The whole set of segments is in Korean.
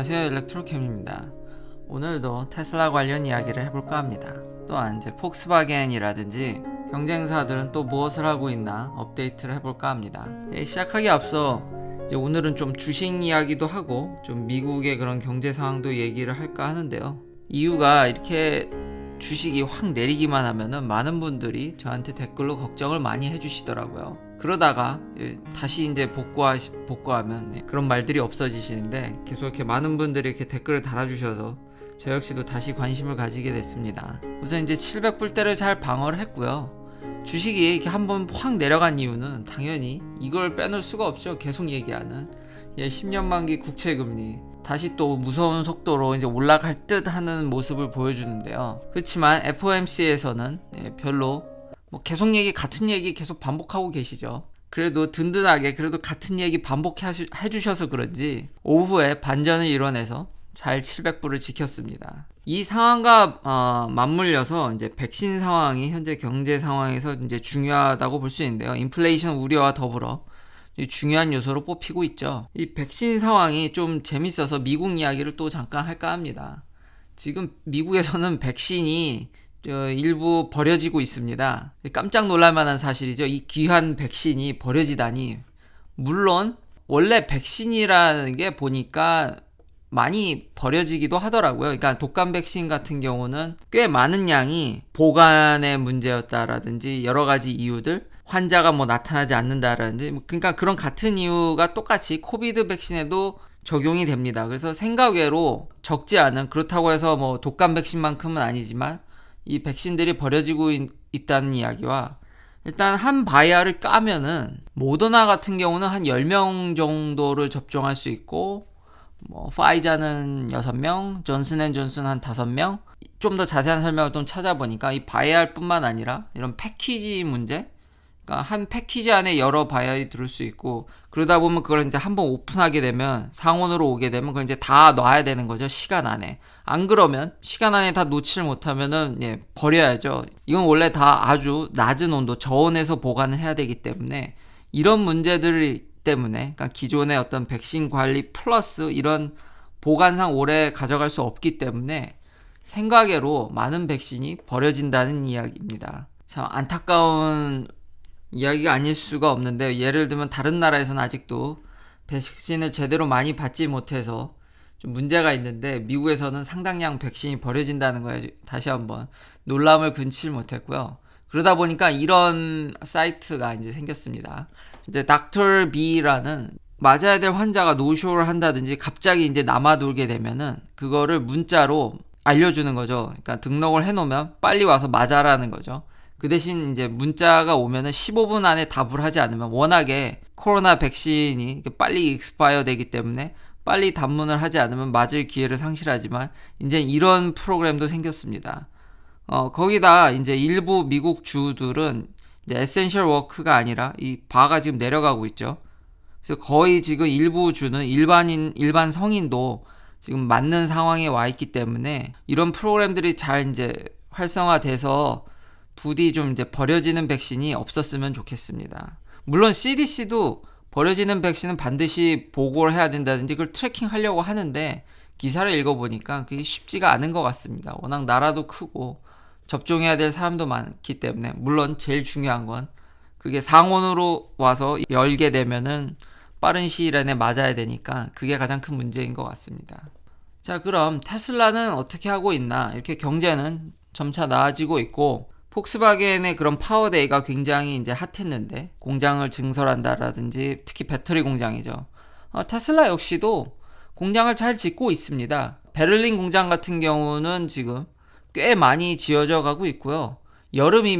안녕하세요 일렉트로캠입니다 오늘도 테슬라 관련 이야기를 해볼까 합니다 또한 이제 폭스바겐이라든지 경쟁사들은 또 무엇을 하고 있나 업데이트를 해볼까 합니다 네, 시작하기 앞서 이제 오늘은 좀 주식 이야기도 하고 좀 미국의 그런 경제 상황도 얘기를 할까 하는데요 이유가 이렇게 주식이 확 내리기만 하면은 많은 분들이 저한테 댓글로 걱정을 많이 해주시더라고요 그러다가 예, 다시 이제 복구하 복구하면 예, 그런 말들이 없어지시는데 계속 이렇게 많은 분들이 이렇게 댓글을 달아주셔서 저 역시도 다시 관심을 가지게 됐습니다. 우선 이제 700불대를 잘 방어를 했고요. 주식이 이렇게 한번 확 내려간 이유는 당연히 이걸 빼놓을 수가 없죠. 계속 얘기하는 예, 10년 만기 국채 금리 다시 또 무서운 속도로 이제 올라갈 듯 하는 모습을 보여주는데요. 그렇지만 FOMC에서는 예, 별로 뭐 계속 얘기 같은 얘기 계속 반복하고 계시죠. 그래도 든든하게 그래도 같은 얘기 반복해 주셔서 그런지 오후에 반전을 이뤄내서 잘 700불을 지켰습니다. 이 상황과 어, 맞물려서 이제 백신 상황이 현재 경제 상황에서 이제 중요하다고 볼 수 있는데요. 인플레이션 우려와 더불어 중요한 요소로 뽑히고 있죠. 이 백신 상황이 좀 재밌어서 미국 이야기를 또 잠깐 할까 합니다. 지금 미국에서는 백신이 일부 버려지고 있습니다. 깜짝 놀랄만한 사실이죠. 이 귀한 백신이 버려지다니. 물론 원래 백신이라는 게 보니까 많이 버려지기도 하더라고요. 그러니까 독감 백신 같은 경우는 꽤 많은 양이 보관의 문제였다라든지 여러 가지 이유들 환자가 뭐 나타나지 않는다라든지 뭐 그러니까 그런 같은 이유가 똑같이 코비드 백신에도 적용이 됩니다. 그래서 생각 외로 적지 않은 그렇다고 해서 뭐 독감 백신만큼은 아니지만 이 백신들이 버려지고 있, 다는 이야기와 일단 한 바이아를 까면은 모더나 같은 경우는 한 10명 정도를 접종할 수 있고 뭐 파이자는 6명, 존슨앤존슨 한 5명. 좀 더 자세한 설명을 좀 찾아보니까 이 바이알뿐만 아니라 이런 패키지 문제 그러니까 한 패키지 안에 여러 바이어리 들을 수 있고 그러다 보면 그걸 이제 한 번 오픈하게 되면 상온으로 오게 되면 그걸 이제 다 놔야 되는 거죠 시간 안에 안 그러면 시간 안에 다 놓지를 못하면은 예, 버려야죠 이건 원래 다 아주 낮은 온도 저온에서 보관을 해야 되기 때문에 이런 문제들 때문에 그러니까 기존의 어떤 백신 관리 플러스 이런 보관상 오래 가져갈 수 없기 때문에 생각외로 많은 백신이 버려진다는 이야기입니다. 참 안타까운 이야기가 아닐 수가 없는데 예를 들면 다른 나라에서는 아직도 백신을 제대로 많이 받지 못해서 좀 문제가 있는데 미국에서는 상당량 백신이 버려진다는 거에 다시 한번 놀람을 근치 못했고요. 그러다 보니까 이런 사이트가 이제 생겼습니다. 이제 닥터 B라는 맞아야 될 환자가 노쇼를 한다든지 갑자기 이제 남아돌게 되면은 그거를 문자로 알려주는 거죠. 그러니까 등록을 해놓으면 빨리 와서 맞아라는 거죠. 그 대신 이제 문자가 오면은 15분 안에 답을 하지 않으면 워낙에 코로나 백신이 빨리 익스파이어 되기 때문에 빨리 답문을 하지 않으면 맞을 기회를 상실하지만 이제 이런 프로그램도 생겼습니다. 어, 거기다 이제 일부 미국 주들은 이제 에센셜 워크가 아니라 이 바가 지금 내려가고 있죠. 그래서 거의 지금 일부 주는 일반인 일반 성인도 지금 맞는 상황에 와 있기 때문에 이런 프로그램들이 잘 이제 활성화돼서 부디 좀 이제 버려지는 백신이 없었으면 좋겠습니다. 물론 CDC도 버려지는 백신은 반드시 보고를 해야 된다든지 그걸 트래킹 하려고 하는데 기사를 읽어보니까 그게 쉽지가 않은 것 같습니다. 워낙 나라도 크고 접종해야 될 사람도 많기 때문에 물론 제일 중요한 건 그게 상온으로 와서 열게 되면은 빠른 시일 안에 맞아야 되니까 그게 가장 큰 문제인 것 같습니다. 자, 그럼 테슬라는 어떻게 하고 있나? 이렇게 경제는 점차 나아지고 있고 폭스바겐의 그런 파워데이가 굉장히 이제 핫했는데 공장을 증설한다라든지 특히 배터리 공장이죠. 어, 테슬라 역시도 공장을 잘 짓고 있습니다. 베를린 공장 같은 경우는 지금 꽤 많이 지어져 가고 있고요.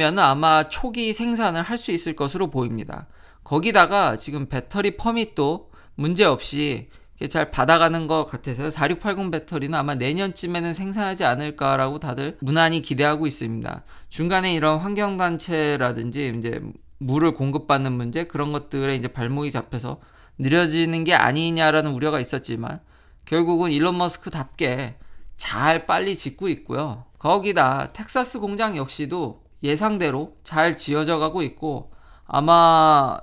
여름이면 아마 초기 생산을 할 수 있을 것으로 보입니다. 거기다가 지금 배터리 펌이 또 문제없이 잘 받아가는 것 같아서요. 4680 배터리는 아마 내년쯤에는 생산하지 않을까라고 다들 무난히 기대하고 있습니다. 중간에 이런 환경단체라든지 이제 물을 공급받는 문제 그런 것들에 이제 발목이 잡혀서 느려지는 게 아니냐라는 우려가 있었지만 결국은 일론 머스크답게 잘 빨리 짓고 있고요. 거기다 텍사스 공장 역시도 예상대로 잘 지어져 가고 있고 아마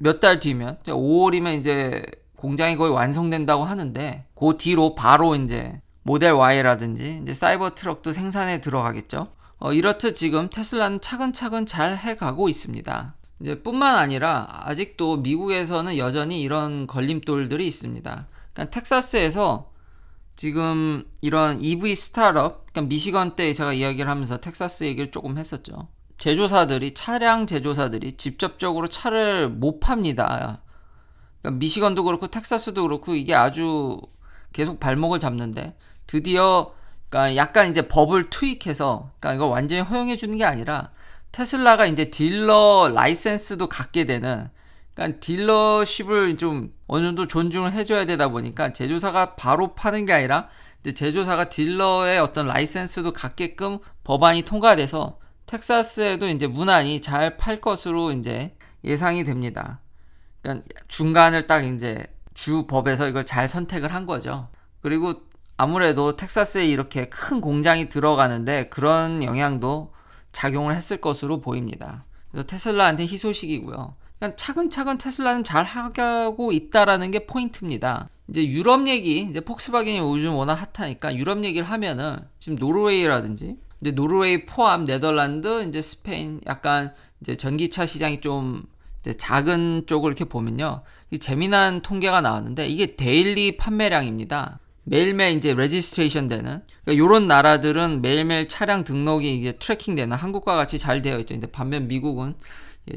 몇 달 뒤면 5월이면 이제 공장이 거의 완성된다고 하는데 그 뒤로 바로 이제 모델 Y라든지 이제 사이버 트럭도 생산에 들어가겠죠. 어, 이렇듯 지금 테슬라는 차근차근 잘 해가고 있습니다. 이제 뿐만 아니라 아직도 미국에서는 여전히 이런 걸림돌들이 있습니다. 그러니까 텍사스에서 지금 이런 EV 스타트업, 그러니까 미시건 때 제가 이야기를 하면서 텍사스 얘기를 조금 했었죠. 제조사들이 차량 제조사들이 직접적으로 차를 못 팝니다. 그러니까 미시건도 그렇고 텍사스도 그렇고 이게 아주 계속 발목을 잡는데 드디어 그러니까 약간 이제 법을 투입해서 그러니까 이걸 완전히 허용해 주는 게 아니라 테슬라가 이제 딜러 라이센스도 갖게 되는 그러니까 딜러십을 좀 어느 정도 존중을 해줘야 되다 보니까 제조사가 바로 파는 게 아니라 이제 제조사가 딜러의 어떤 라이센스도 갖게끔 법안이 통과돼서 텍사스에도 이제 무난히 잘 팔 것으로 이제 예상이 됩니다. 그러니까 중간을 딱 이제 주 법에서 이걸 잘 선택을 한 거죠. 그리고 아무래도 텍사스에 이렇게 큰 공장이 들어가는데 그런 영향도 작용을 했을 것으로 보입니다. 그래서 테슬라한테 희소식이고요. 그냥 그러니까 차근차근 테슬라는 잘 하고 있다라는 게 포인트입니다. 이제 유럽 얘기, 이제 폭스바겐이 요즘 워낙 핫하니까 유럽 얘기를 하면은 지금 노르웨이라든지 이제 노르웨이 포함 네덜란드, 이제 스페인 약간 이제 전기차 시장이 좀 작은 쪽을 이렇게 보면요. 재미난 통계가 나왔는데 이게 데일리 판매량입니다. 매일매일 이제 레지스트레이션 되는 그러니까 이런 나라들은 매일매일 차량 등록이 이제 트래킹 되는 한국과 같이 잘 되어 있죠. 근데 반면 미국은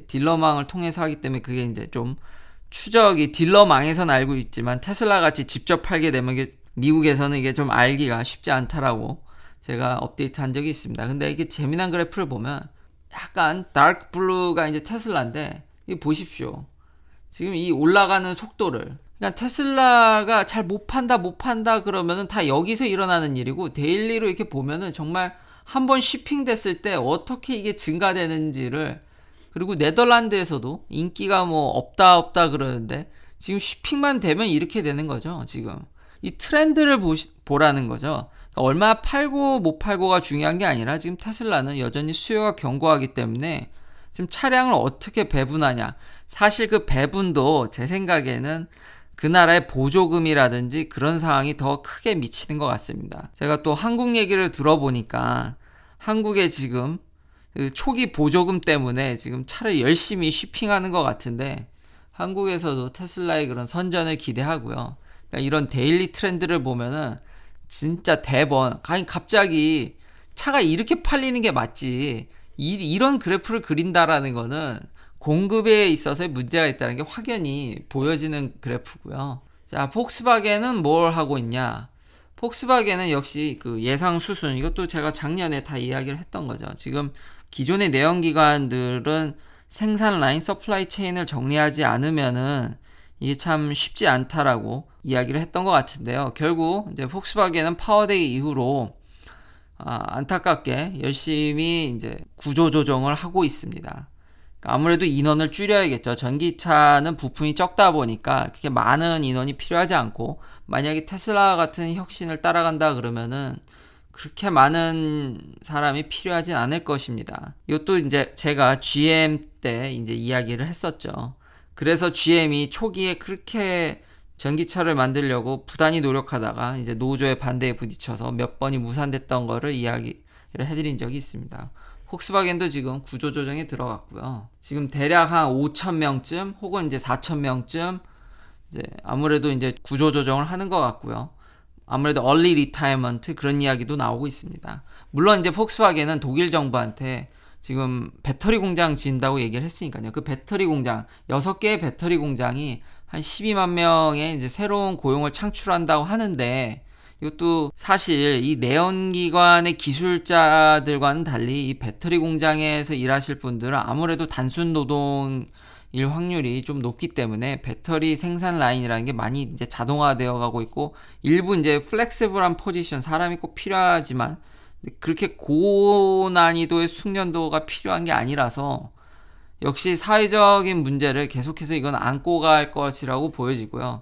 딜러망을 통해서 하기 때문에 그게 이제 좀 추적이 딜러망에서는 알고 있지만 테슬라 같이 직접 팔게 되면 이게 미국에서는 이게 좀 알기가 쉽지 않다라고 제가 업데이트한 적이 있습니다. 근데 이게 재미난 그래프를 보면 약간 다크 블루가 이제 테슬라인데 보십시오. 지금 이 올라가는 속도를. 그러 그러니까 테슬라가 잘 못 판다, 못 판다 그러면은 다 여기서 일어나는 일이고 데일리로 이렇게 보면은 정말 한번 쉬핑 됐을 때 어떻게 이게 증가되는지를 그리고 네덜란드에서도 인기가 뭐 없다 없다 그러는데 지금 쉬핑만 되면 이렇게 되는 거죠. 지금 이 트렌드를 보시, 보라는 거죠. 그러니까 얼마 팔고 못 팔고가 중요한 게 아니라 지금 테슬라는 여전히 수요가 견고하기 때문에 지금 차량을 어떻게 배분하냐. 사실 그 배분도 제 생각에는 그 나라의 보조금이라든지 그런 상황이 더 크게 미치는 것 같습니다. 제가 또 한국 얘기를 들어보니까 한국에 지금 그 초기 보조금 때문에 지금 차를 열심히 쇼핑하는것 같은데 한국에서도 테슬라의 그런 선전을 기대하고요. 그러니까 이런 데일리 트렌드를 보면은 진짜 대번, 갑자기 차가 이렇게 팔리는 게 맞지. 이, 이런 그래프를 그린다라는 거는 공급에 있어서 의 문제가 있다는 게 확연히 보여지는 그래프고요. 자, 폭스바겐은 뭘 하고 있냐? 폭스바겐은 역시 그 예상 수순 이것도 제가 작년에 다 이야기를 했던 거죠. 지금 기존의 내연기관들은 생산 라인 서플라이 체인을 정리하지 않으면은 이게 참 쉽지 않다라고 이야기를 했던 것 같은데요. 결국 이제 폭스바겐은 파워데이 이후로 아, 안타깝게 열심히 이제 구조 조정을 하고 있습니다. 그러니까 아무래도 인원을 줄여야겠죠. 전기차는 부품이 적다 보니까 그렇게 많은 인원이 필요하지 않고 만약에 테슬라 같은 혁신을 따라간다 그러면은 그렇게 많은 사람이 필요하진 않을 것입니다. 이것도 이제 제가 GM 때 이제 이야기를 했었죠. 그래서 GM이 초기에 그렇게 전기차를 만들려고 부단히 노력하다가 이제 노조의 반대에 부딪혀서 몇 번이 무산됐던 거를 이야기를 해드린 적이 있습니다. 폭스바겐도 지금 구조조정에 들어갔고요. 지금 대략 한5천명쯤 혹은 이제 4천명쯤 이제 아무래도 이제 구조조정을 하는 것 같고요. 아무래도 얼리 리타이먼트 그런 이야기도 나오고 있습니다. 물론 이제 폭스바겐은 독일 정부한테 지금 배터리 공장 지은다고 얘기를 했으니까요. 그 배터리 공장, 6개의 배터리 공장이 한 12만 명의 이제 새로운 고용을 창출한다고 하는데 이것도 사실 이 내연기관의 기술자들과는 달리 이 배터리 공장에서 일하실 분들은 아무래도 단순 노동일 확률이 좀 높기 때문에 배터리 생산 라인이라는 게 많이 이제 자동화되어 가고 있고 일부 이제 플렉시블한 포지션 사람이 꼭 필요하지만 그렇게 고난이도의 숙련도가 필요한 게 아니라서 역시 사회적인 문제를 계속해서 이건 안고 갈 것이라고 보여지고요.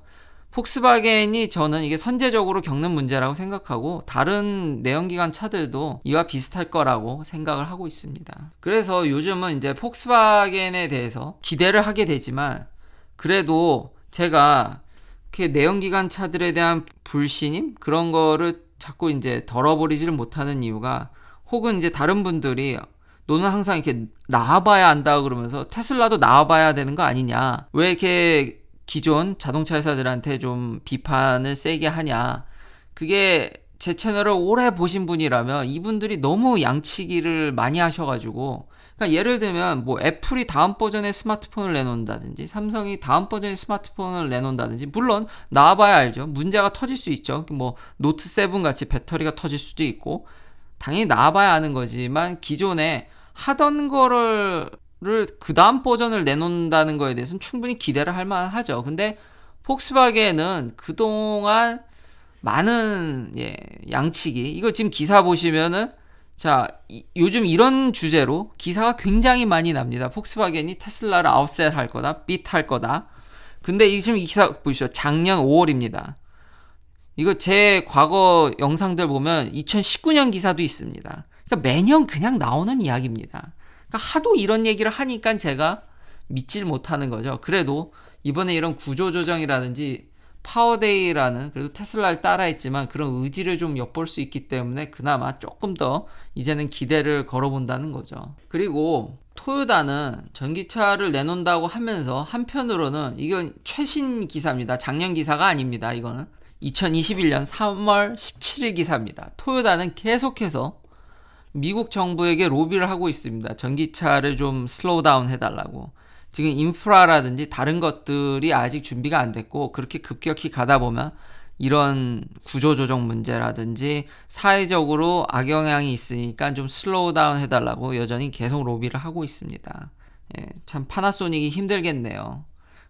폭스바겐이 저는 이게 선제적으로 겪는 문제라고 생각하고 다른 내연기관 차들도 이와 비슷할 거라고 생각을 하고 있습니다. 그래서 요즘은 이제 폭스바겐에 대해서 기대를 하게 되지만 그래도 제가 이렇게 내연기관 차들에 대한 불신임 그런 거를 자꾸 이제 덜어버리지를 못하는 이유가 혹은 이제 다른 분들이 너는 항상 이렇게 나와봐야 한다 그러면서 테슬라도 나와봐야 되는 거 아니냐. 왜 이렇게 기존 자동차 회사들한테 좀 비판을 세게 하냐. 그게 제 채널을 오래 보신 분이라면 이분들이 너무 양치기를 많이 하셔가지고 그러니까 예를 들면 뭐 애플이 다음 버전의 스마트폰을 내놓는다든지 삼성이 다음 버전의 스마트폰을 내놓는다든지 물론 나와봐야 알죠 문제가 터질 수 있죠 뭐 노트 7 같이 배터리가 터질 수도 있고 당연히 나와봐야 아는 거지만 기존에 하던 거를 그 다음 버전을 내놓는다는 거에 대해서는 충분히 기대를 할 만하죠. 근데 폭스바겐은 그동안 많은 예, 양치기 이거 지금 기사 보시면은 자 이, 요즘 이런 주제로 기사가 굉장히 많이 납니다. 폭스바겐이 테슬라를 아웃셀 할 거다, 빗할 거다. 근데 이 지금 이 기사 보시죠. 작년 5월입니다. 이거 제 과거 영상들 보면 2019년 기사도 있습니다. 그러니까 매년 그냥 나오는 이야기입니다. 그러니까 하도 이런 얘기를 하니까 제가 믿질 못하는 거죠. 그래도 이번에 이런 구조조정이라든지 파워데이라는 그래도 테슬라를 따라했지만 그런 의지를 좀 엿볼 수 있기 때문에 그나마 조금 더 이제는 기대를 걸어본다는 거죠. 그리고 토요다는 전기차를 내놓는다고 하면서 한편으로는 이건 최신 기사입니다. 작년 기사가 아닙니다. 이거는 2021년 3월 17일 기사입니다. 토요다는 계속해서 미국 정부에게 로비를 하고 있습니다. 전기차를 좀 슬로우 다운 해달라고. 지금 인프라라든지 다른 것들이 아직 준비가 안 됐고 그렇게 급격히 가다 보면 이런 구조조정 문제라든지 사회적으로 악영향이 있으니까 좀 슬로우 다운 해달라고 여전히 계속 로비를 하고 있습니다. 예, 참 파나소닉이 힘들겠네요.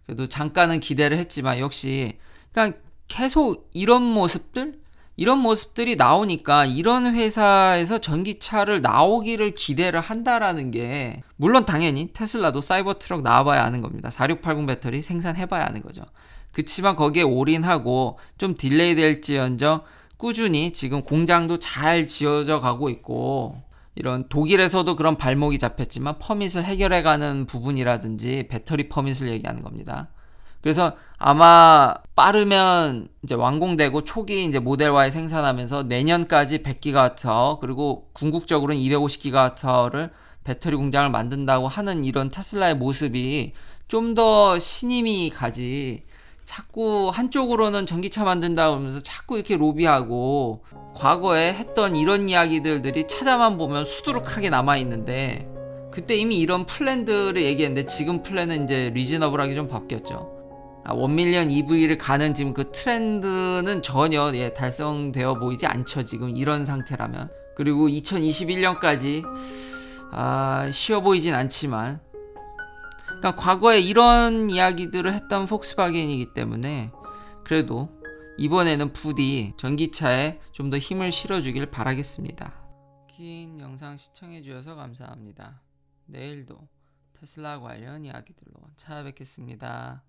그래도 잠깐은 기대를 했지만 역시 그러 그러니까 계속 이런 모습들 이런 모습들이 나오니까 이런 회사에서 전기차를 나오기를 기대를 한다라는 게 물론 당연히 테슬라도 사이버 트럭 나와봐야 아는 겁니다. 4680 배터리 생산해봐야 아는 거죠. 그치만 거기에 올인하고 좀 딜레이 될지언정 꾸준히 지금 공장도 잘 지어져 가고 있고 이런 독일에서도 그런 발목이 잡혔지만 퍼밋을 해결해가는 부분이라든지 배터리 퍼밋을 얘기하는 겁니다. 그래서 아마 빠르면 이제 완공되고 초기 이제 모델 Y 생산하면서 내년까지 100기가와트 그리고 궁극적으로는 250기가와트를 배터리 공장을 만든다고 하는 이런 테슬라의 모습이 좀 더 신임이 가지 자꾸 한쪽으로는 전기차 만든다 그러면서 자꾸 이렇게 로비하고 과거에 했던 이런 이야기들들이 찾아만 보면 수두룩하게 남아 있는데 그때 이미 이런 플랜들을 얘기했는데 지금 플랜은 이제 리즈너블하게 좀 바뀌었죠. 아, 원밀리언 EV를 가는 지금 그 트렌드는 전혀 예, 달성되어 보이지 않죠. 지금 이런 상태라면. 그리고 2021년까지 아, 쉬워 보이진 않지만 그러니까 과거에 이런 이야기들을 했던 폭스바겐이기 때문에 그래도 이번에는 부디 전기차에 좀 더 힘을 실어주길 바라겠습니다. 긴 영상 시청해주셔서 감사합니다. 내일도 테슬라 관련 이야기들로 찾아뵙겠습니다.